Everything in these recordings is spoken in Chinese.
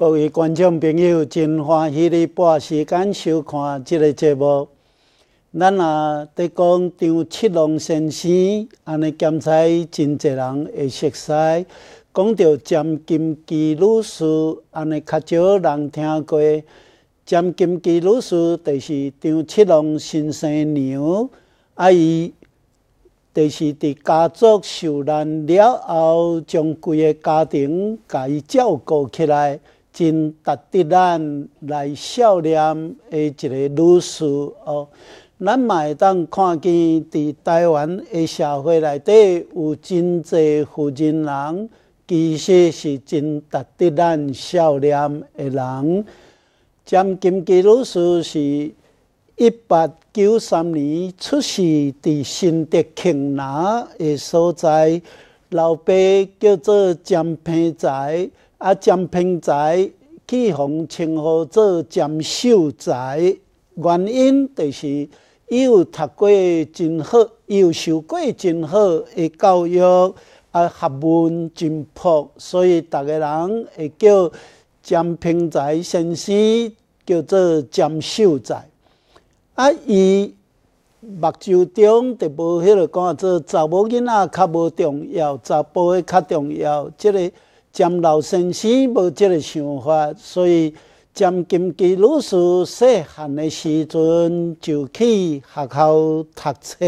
各位观众朋友，真欢喜你半时间收看即个节目。咱也伫讲张七龙先生安尼兼差真济人会熟识，讲到詹金枝女士安尼较少人听过。詹金枝女士第是张七龙先生娘阿姨，第是伫家族受难了后，将规个家庭甲伊照顾起来。真值得咱来笑念的一个女士哦。咱嘛会当看见伫台湾的社会内底有真侪负责人，其实是真值得咱笑念的人。蒋金基老师是一八九三年出世伫新竹琼南的所在，老爸叫做蒋平才。啊，占平在去奉称呼做占秀才，原因就是伊有读过真好，伊有受过真好诶教育，啊学问真博，所以逐个人会叫占平在先生叫做占秀才。啊，伊目睭中就无迄个讲做查某囡仔较无重要，查甫诶较重要，即个。占老先生无即个想法，所以占金枝老师细汉的时阵就去学校读册，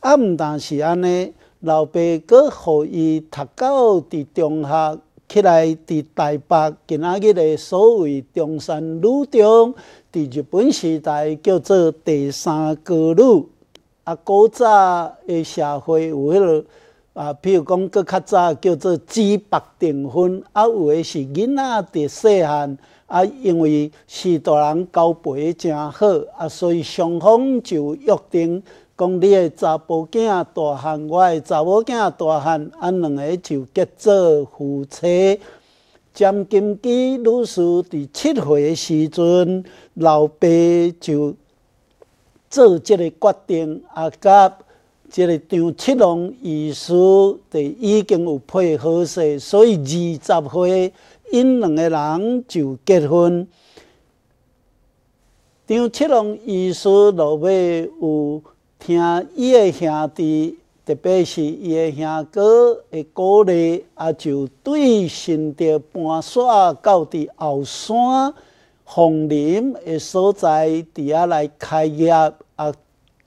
啊，毋但是安尼，老爸佫予伊读到伫中学，起来伫台北今仔日的所谓中山女中，伫日本时代叫做第三高女，啊，古早的社会有迄个。啊，譬如讲，搁较早叫做指白订婚，啊，有诶是囡仔伫细汉，啊，因为是大人交陪正好，啊，所以双方就约定，讲你诶查甫囝大汉，我诶查某囝大汉，啊，两个就结做夫妻。詹金枝女士伫七岁诶时阵，老爸就做即个决定，啊，甲。即个张七龙医师，第已经有配合势，所以二十岁因两个人就结婚。张七龙医师落尾有听伊个兄弟，特别是伊个兄弟的鼓励，啊，就对新的搬徙到伫后山红林的所在伫遐来开业，啊，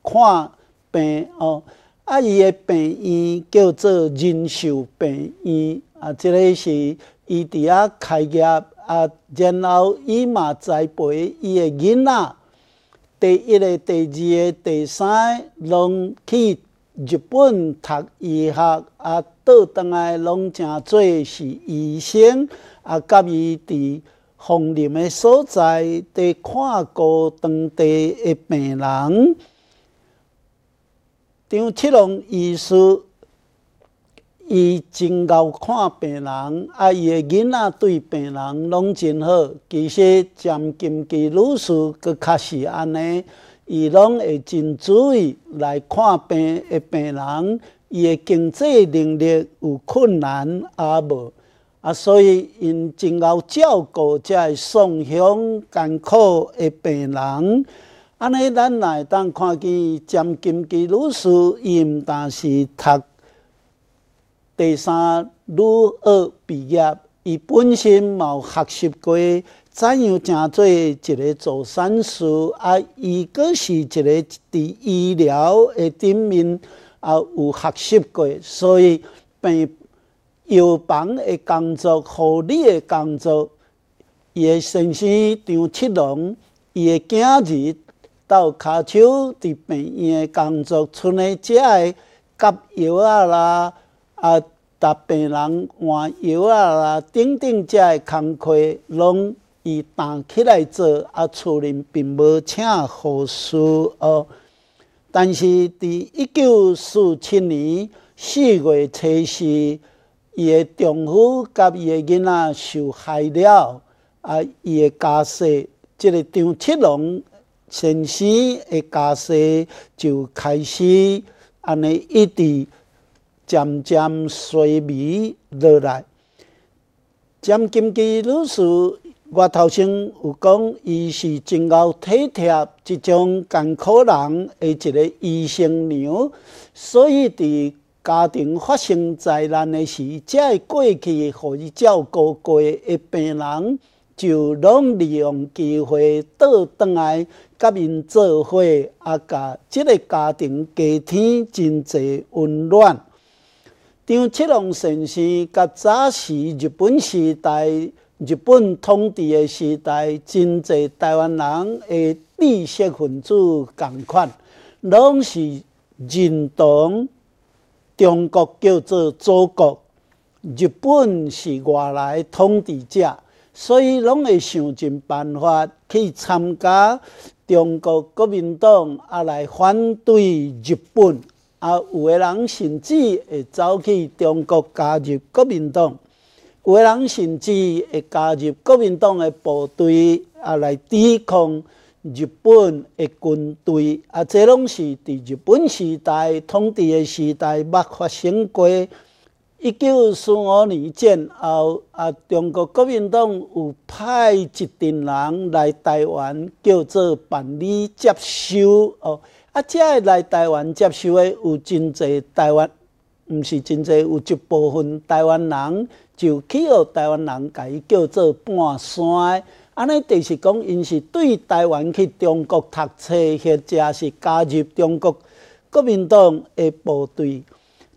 看。病哦，啊！伊个病院叫做仁寿病院啊，这个是伊伫啊开业啊，然后伊嘛栽培伊个囡仔，第一个、第二个、第三个，拢去日本读医学啊，倒当来拢诚做是医生啊，甲伊伫风林的所在伫看顾当地的病人。张七龙医师，伊真贤看病人，啊，伊个囡仔对病人拢真好。其实詹金枝女士佫较是安尼，伊拢会真注意来看病的病人，伊个经济能力有困难啊无，啊，所以因真贤照顾会送重艰苦的病人。安尼，咱来当看见詹金基士，伊毋但是读第三、女二毕业，伊本身毛学习过，怎样正侪一个做善事，啊，伊个是一个伫医疗诶顶面也有学习过，所以病药房诶工作、护理诶工作，伊诶先生张七龙，伊诶今日。到骹手伫病院工作，剩诶只诶夹药仔啦，啊，逐病人换药仔啦，等等遮诶工课，拢伊担起来做。啊，厝里并无请护士哦。但是伫一九四七年四月初四，伊诶丈夫甲伊诶囡仔受害了，啊，伊诶家属即个张七龙。先生的家事就开始安尼，一直渐渐衰微落来。詹金枝女士，我头先有讲，伊是真够体贴即种艰苦人的一个医生娘，所以伫家庭发生灾难的时，才会过去互伊照顾过一病人。就拢利用机会倒转来，甲因做伙，也甲即个家庭家庭真济温暖。张七龙先生，甲早是日本时代、日本统治诶时代，真济台湾人诶知识分子共款，拢是认同中国叫做祖国，日本是外来统治者。所以，拢会想尽办法去参加中国国民党，啊，来反对日本。啊，有个人甚至会走去中国加入国民党，有个人甚至会加入国民党诶部队，啊，来抵抗日本诶军队。啊，这拢是伫日本时代统治诶时代，目法生过。一九四五年前后，啊，中国国民党有派一群人来台湾，叫做办理接收。哦，啊，遮个来台湾接收的有真济台湾，毋是真济，有一部分台湾人就去互台湾人，甲伊叫做半山。安尼就是讲，因是对台湾去中国读册，或者是加入中国国民党的部队。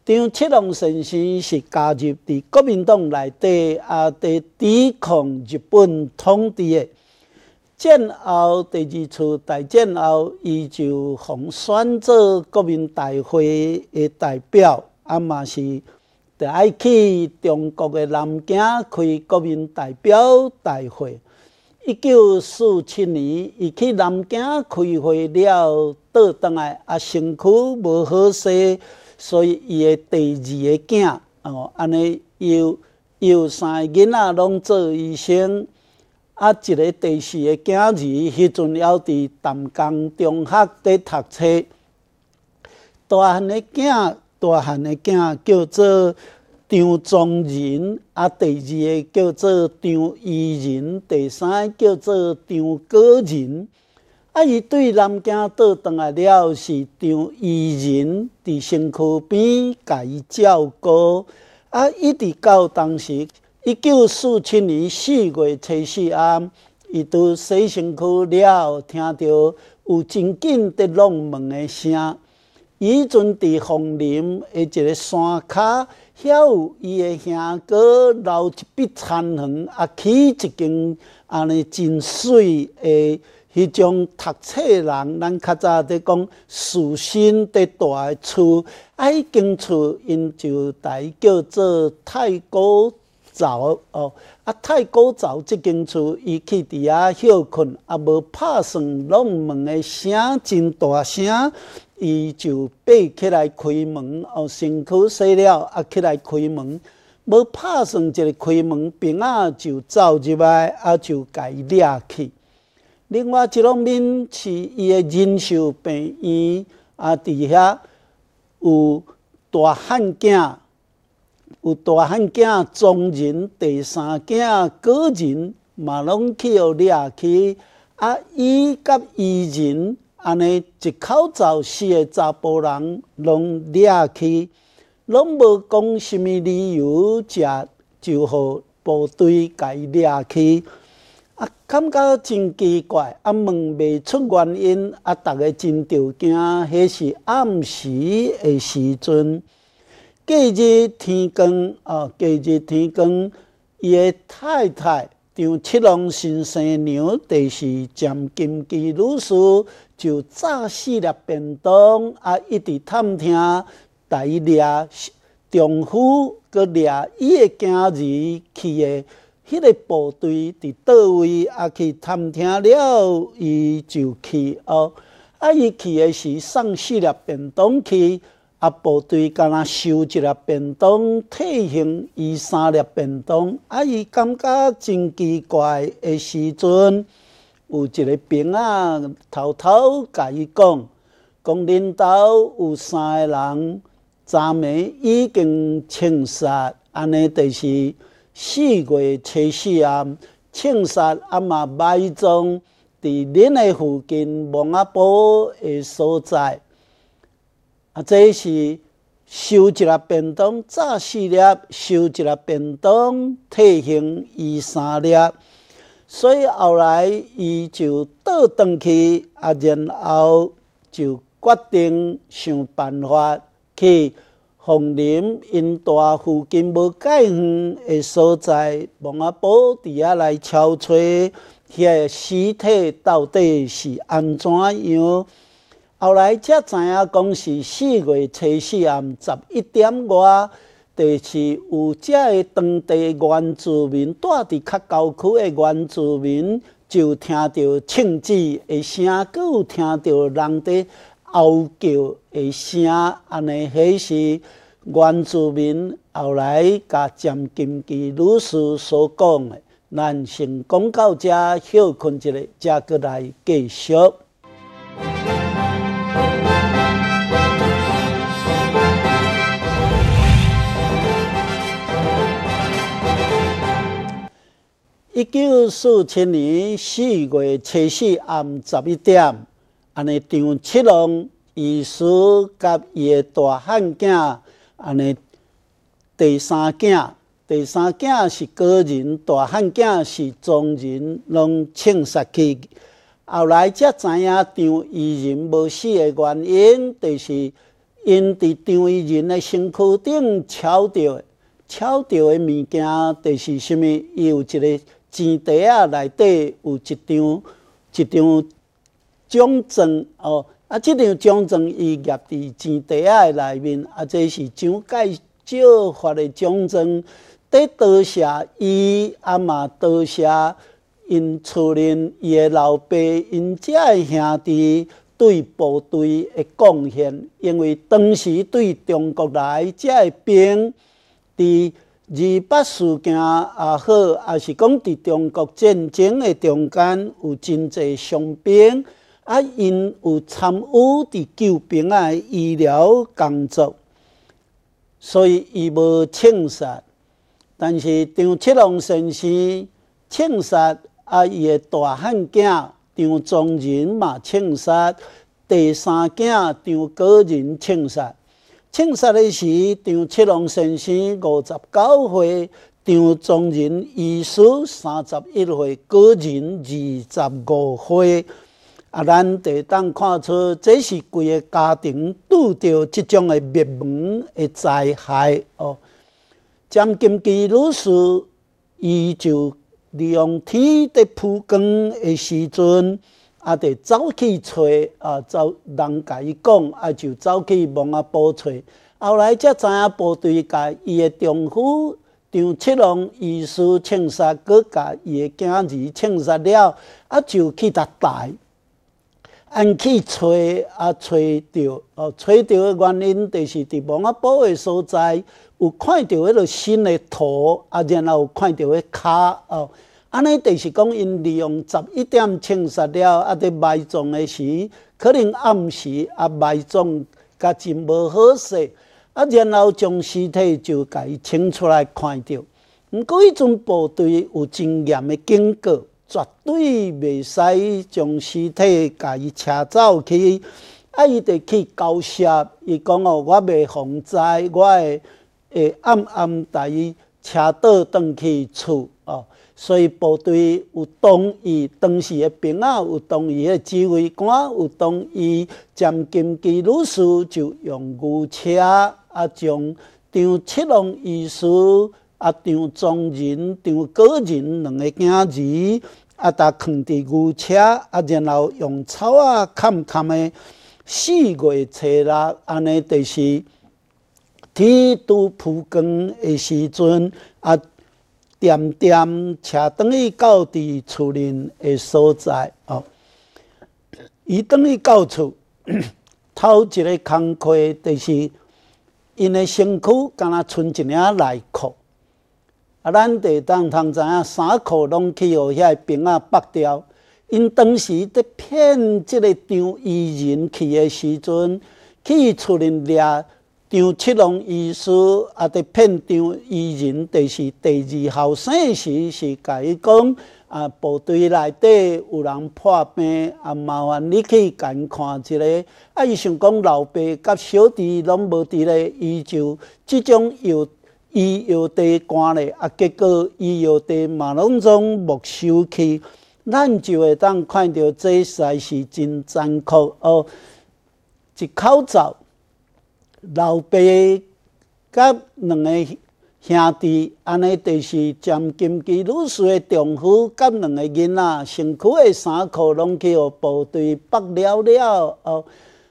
张七龙先生是加入伫国民党内底，啊，伫抵抗日本统治的。战后第二次大战后，伊就被选做国民大会的代表，阿嘛是就爱去中国诶南京开国民代表大会。一九四七年，伊去南京开会了，倒当来，啊，身躯无好势，所以伊个第二个囝，哦，安尼，又又三个囡仔拢做医生，啊，一个第四个囝儿，迄阵还伫淡江中学咧读册，大汉个囝，大汉个囝叫做。张宗仁啊，第二个叫做张怡仁，第三个叫做张果仁。啊，伊对南京倒来了是张怡仁，伫新科边家照顾。啊，一直到当时一九四七年四月初四暗，伊伫西新科了，听到有真紧伫弄门的声。以前伫凤林诶一个山骹，遐有伊诶兄哥留一笔田园，啊起一间安尼真水诶迄种读册人，咱较早伫讲私心第大诶厝，爱间厝因就台叫做太古。走哦，啊，太古早，即间厝，伊去伫遐休困，啊无拍算拢门的，声真大声，伊就爬起来开门哦，辛苦洗了，啊起来开门，无拍算一个开门，病啊就走入来，啊就己掠去。另外，即农民是伊的仁寿病院，啊伫遐有大汉囝。有大汉囝、中人、第三囝、高人嘛，拢去互掠去。啊，伊甲伊人安尼一口罩四个查甫人，拢掠去，拢无讲虾物理由，食就互部队伊掠去。啊，感觉真奇怪，啊问袂出原因，啊，逐个真着惊，迄是暗时诶时阵。隔日天光啊，隔日天光，伊个太太张七郎先生娘弟是张金枝女士，就炸死了便当啊，一直探听，逮掠丈夫，佮掠伊个囝儿去的迄个部队伫倒位，啊，去探听了，伊就去哦，啊，伊去的是送四列便当去。阿部队干那收一个便当，退行伊三粒便当，啊，伊感觉真奇怪。的时阵，有一个兵仔偷偷甲伊讲，讲恁兜有三个人昨暝已经枪杀，安尼就是四月初四暗枪杀，阿嘛埋葬伫恁的附近望阿婆的所在。这是收一粒便当，炸死了，收一粒便当，体型伊三粒，所以后来伊就倒转去啊，然后就决定想办法去红林因大附近无介远的所在，望阿宝伫遐来敲悴。遐尸体到底是安怎样？后来才知影，讲是四月初四暗十一点外，就是有遮个当地原住民住伫较郊区的原住民，就听到唱支的声，佮有听到人伫嚎叫的声。安尼，迄是原住民后来甲詹金基律师所讲的。咱先讲到者休困一下，才过来继续。一九四七年四月七日暗十一点，安尼张七郎医师甲伊个大汉囝，安尼第三囝，第三囝是个人，大汉囝是众人，拢枪杀去。后来才知影张伊人无死诶原因，就是因伫张伊人诶身躯顶敲诶，敲着诶物件，就是虾米有一个。钱袋啊，内底有一张一张奖状哦。啊，即张奖状伊夹伫钱袋啊内面。啊，这是蒋介石发的奖状，得多谢伊，啊嘛多谢因厝里伊诶老爸，因遮个兄弟对部队的贡献，因为当时对中国来只个兵伫二八事件也好，也是讲伫中国战争的中间有真侪伤兵，啊，因有参与伫救兵啊医疗工作，所以伊无枪杀。但是张七龙先生枪杀啊，伊个大汉囝张宗仁嘛枪杀，第三囝张高仁枪杀。清生的时，张七龙先生五十九岁，张宗仁医师三十一岁，个人二十五岁。啊，咱得当看出，这是几个家庭拄到即种的灭门的灾害哦。张金枝女士依旧利用天的曝光的时阵。啊，就走去找啊，走人甲伊讲，啊就走去望阿波找，后来才知影部队甲伊的丈夫张七郎疑似枪杀，各甲伊囝儿子枪杀了，啊就去查台，按去找啊，找着哦，找着的原因就是伫望阿波的所在，有看到迄个新的土啊，然后看到的骹哦。安尼就是讲，因利用十一点清杀了啊，伫埋葬的时，可能暗时啊，埋葬甲真无好势啊，然后将尸体就家伊清出来看着。毋过，迄阵部队有真严的警告，绝对袂使将尸体家伊扯走去。啊，伊得去交涉，伊讲哦，我袂防灾，我会会暗暗带伊扯倒转去厝哦。所以部队有同意当时的兵仔有同意，诶指挥官有同意，詹金枝女士就用牛车啊，将张七龙医师啊、张宗仁、张个仁两个囝儿啊，搭扛伫牛车啊，然后用草啊、砍砍的四月初六，安尼，就是天都曝光的时阵啊。点点车等于到伫厝林的所在哦。伊等于到厝，头 一个空课就是因的身躯敢若剩一领内裤。啊，咱得当通知影，衫裤拢去互遐兵啊剥掉。因当时伫骗即个张义仁去的时阵，去厝林掠。张七龙医师啊，伫骗张医人，就是第二后生时是甲伊讲啊，部队内底有人破病啊，麻烦你去间看一下。啊，伊想讲老爸甲小弟拢无伫咧，伊就即种药医药地关咧啊，结果医药地马拢中没收去，咱就会当看到这一世是真残酷哦，一口罩。老爸甲两个兄弟安尼，就是占金鸡女士诶，丈夫甲两个囡仔身躯诶衫裤拢去互部队剥了了，哦，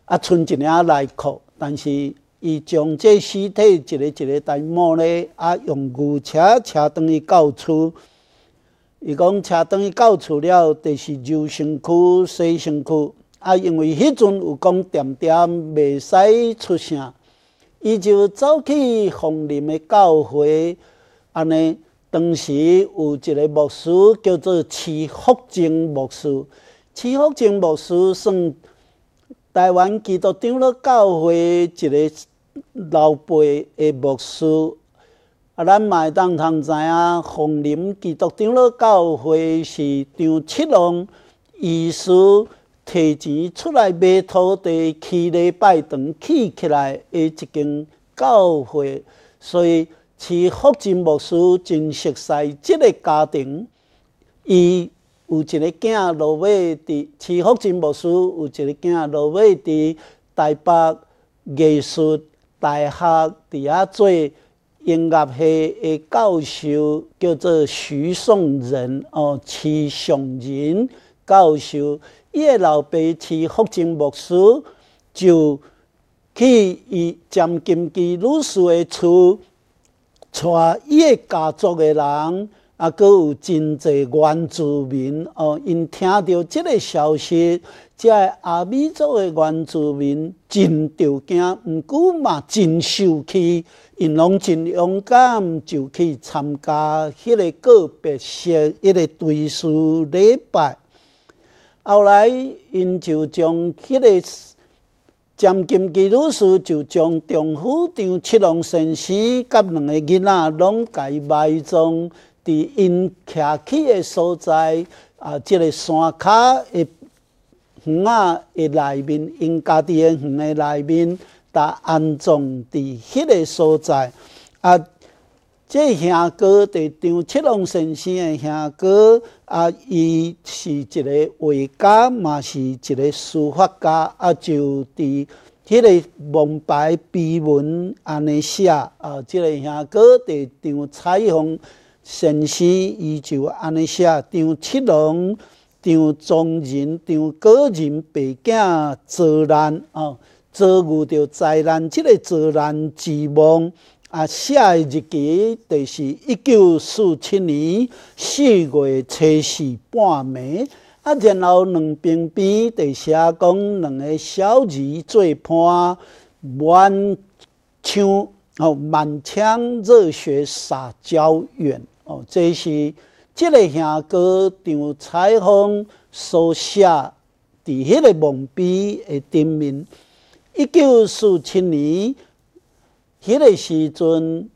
啊，剩一领内裤。但是伊将这尸体一个一个抬墓咧，啊，用牛车车转去到厝。伊讲车转去到厝了，就是揉身躯、洗身躯。啊，因为迄阵有讲点点袂使出声。伊就走去凤林的教会，安尼当时有一个牧师叫做池福正牧师，池福正牧师算台湾基督长老教会一个老辈的牧师，啊，咱嘛会当通知影凤林基督长老教会是张七龙医师。摕钱出来买土地，起礼拜堂，起起来的一间教会。所以，徐福真牧师真熟悉这个家庭。伊有一个囝，落尾伫徐福真牧师有一个囝，落尾伫台北艺术大学伫遐做音乐系的教授，叫做徐颂仁哦，徐颂仁教授。伊个老爸是福清牧师，就去伊占金基女士的厝，带伊个家族的人，啊，佮有真侪原住民哦。因听到即个消息，即阿美族的原住民真着惊，毋过嘛真受气，因拢真勇敢，就去参加迄个告别式，迄个对思礼拜。后来，因就将迄个占金基女士，就将丈夫张七郎先生甲两个囡仔，拢改埋葬伫因徛起的所在啊，即个山骹的园子的内面，因家己的园的内面，搭安葬伫迄个所在啊。这兄哥，伫张七龙先生的兄哥啊，伊是一个画家，嘛是一个书法家啊，就伫迄个蒙白碑文安尼写啊。这个兄哥，伫张彩虹先生，伊就安尼写张七龙、张宗仁、张个仁、白景周兰啊，遭遇着灾难，这个灾难之梦。啊，写诶日记就是一九四七年四月初四半暝，啊，然后两边边著写讲两个小字做伴，满腔哦，满腔热血撒娇远哦，这是即个兄哥张彩虹所写伫迄个蒙碑的顶面，一九四七年。迄个时阵，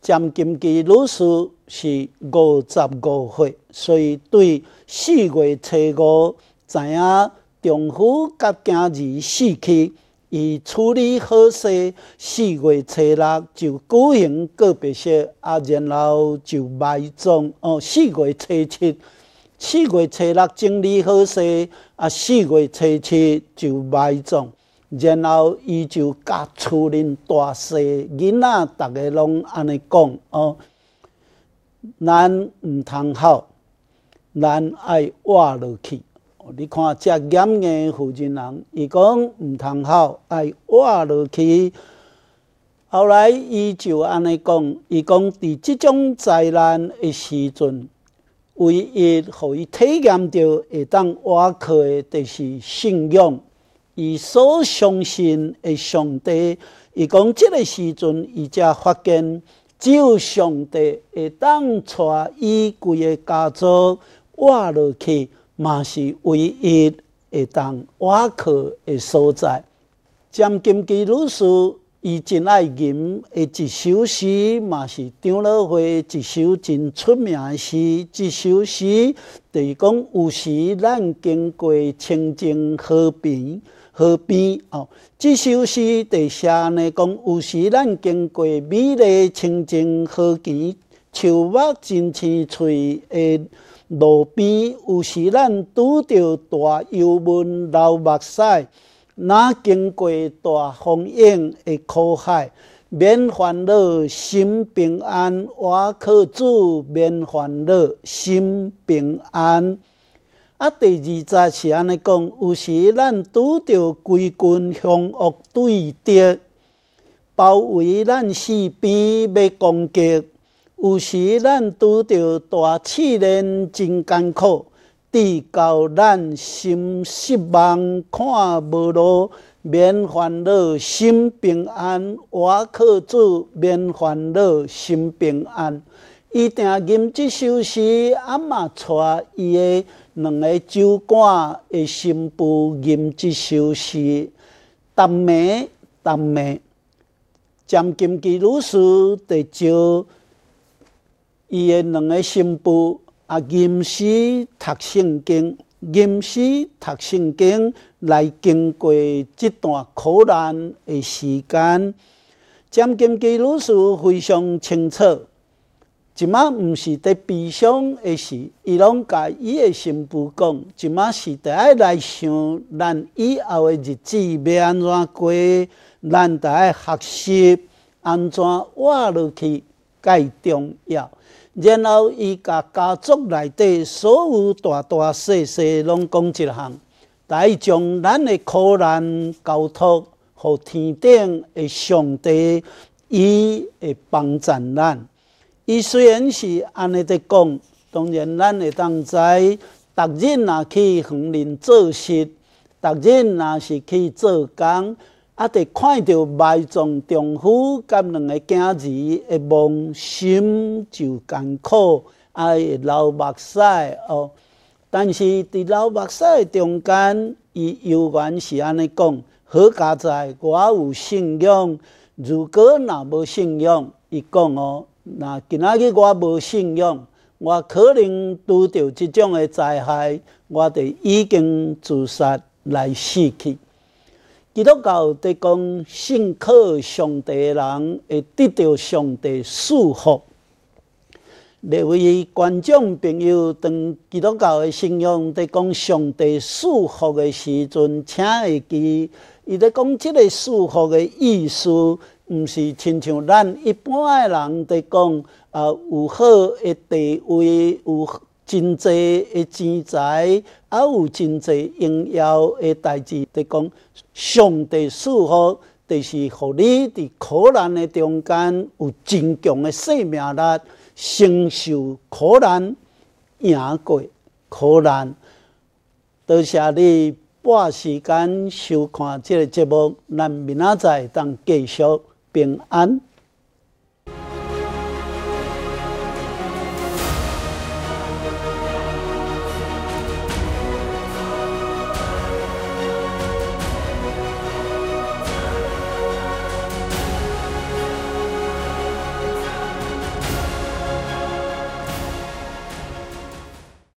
詹金基老师是五十五岁，所以对四月初五知影丈夫甲今日死去，伊处理好势，四月初六就举行告别式，啊，然后就埋葬。哦，四月初七、四月初六整理好势，啊，四月初七就埋葬。然后，伊就甲厝里大细囡仔，逐个拢安尼讲哦。咱毋通哭，咱爱活落去。你看，遮严的负责人，伊讲毋通哭，爱活落去。后来，伊就安尼讲，伊讲伫即种灾难诶时阵，唯一互伊体验到会当活去的，就是信仰。伊所相信诶上帝，伊讲即个时阵，伊才发现只有上帝会当带伊个家族活落去，嘛是唯一会当活去诶所在。将金枝女士，伊真爱吟诶一首诗，嘛是张老花一首真出名诶诗。这首诗，伊讲有时咱经过清净和平。河边哦，这首诗在写呢，讲有时咱经过美丽清净河堤、树木真青翠的路边，有时咱拄着大油门流目屎，那经过大风烟的苦海，免烦恼心平安，我可主免烦恼心平安。啊，第二则是安尼讲，有时咱拄着规军凶恶对敌，包围咱四边要攻击；有时咱拄着大气人真艰苦，直到咱心失望，看无落，免烦恼，心平安，我靠住，免烦恼，心平安。伊定吟即首诗，啊嘛，带伊个两个酒馆个新妇吟即首诗。但没，但没，江金基女士在招伊个两个新妇啊，吟诗读圣经，吟诗读圣经，来经过即段苦难个时间。江金基女士非常清楚。即马毋是伫悲伤个时，伊拢甲伊的新妇讲，即马是伫爱来想咱以后诶日子要安怎过，咱伫爱学习安怎活落去，介重要。然后伊甲家族内底所有大大细细拢讲一项，爱将咱诶苦难交托互天顶诶上帝，伊会帮咱。伊虽然是安尼在讲，当然咱会当知，逐人若去乡里做事，逐人若是去做工，啊，得看到埋葬丈夫甲两个囝儿，会望心就艰苦，啊，会流目屎哦。但是伫流目屎中间，伊犹原是安尼讲：好佳哉，我有信仰。如果若无信仰，伊讲哦。那今仔日我无信仰，我可能拄到即种诶灾害，我就已经自杀来死去。基督教在讲信靠上帝诶人会得到上帝祝福。列位观众朋友，当基督教诶信仰在讲上帝祝福诶时阵，请会记，伊伫讲即个祝福诶意思。毋是亲像咱一般诶人伫讲，啊有好诶地位，有真侪诶钱财，啊有真侪荣耀诶代志。伫讲，上帝赐福，就是互你伫苦难诶中间有真强诶生命力，承受苦难，赢过苦难。多谢你半时间收看即个节目，咱明仔载当继续。平安。